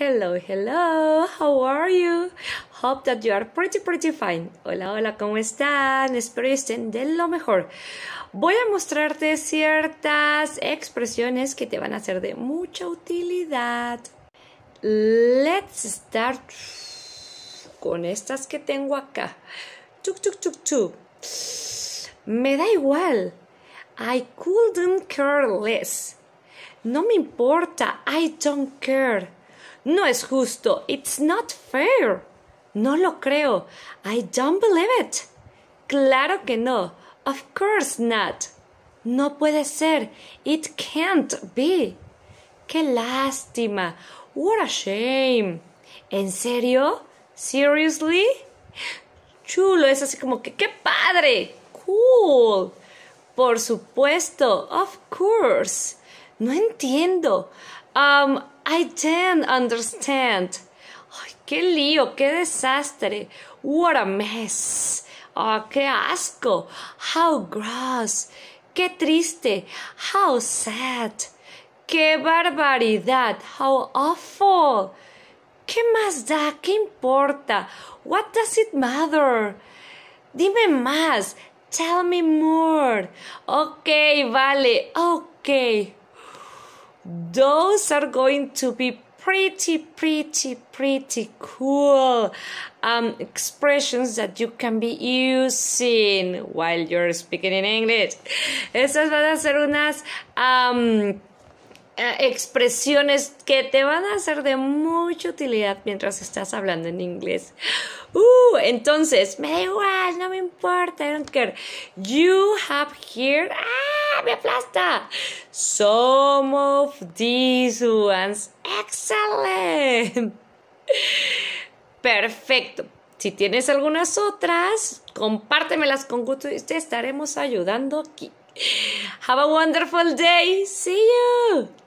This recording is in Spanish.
Hello, hello, how are you? Hope that you are pretty, pretty fine. Hola, hola, ¿cómo están? Espero estén de lo mejor. Voy a mostrarte ciertas expresiones que te van a ser de mucha utilidad. Let's start con estas que tengo acá. Tuk, tuk, tuk, tuk. Me da igual. I couldn't care less. No me importa. I don't care. No es justo. It's not fair. No lo creo. I don't believe it. Claro que no. Of course not. No puede ser. It can't be. Qué lástima. What a shame. ¿En serio? Seriously? Chulo, es así como que qué padre. Cool. Por supuesto. Of course. No entiendo. Um, I don't understand. Ay, qué lío, qué desastre. What a mess. Oh, qué asco. How gross. Qué triste. How sad. Qué barbaridad. How awful. ¿Qué más da? ¿Qué importa? What does it matter? Dime más. Tell me more. Ok, vale. Ok. those are going to be pretty, pretty, pretty cool um, expressions that you can be using while you're speaking in English. Estas van a ser unas um, eh, expresiones que te van a ser de mucha utilidad mientras estás hablando en inglés. Uh, entonces, me da igual, no me importa, I don't care. You have here. Ah, me aplasta! Some of these ones. Excellent. Perfecto. Si tienes algunas otras, compártemelas con gusto y te estaremos ayudando aquí. Have a wonderful day. See you.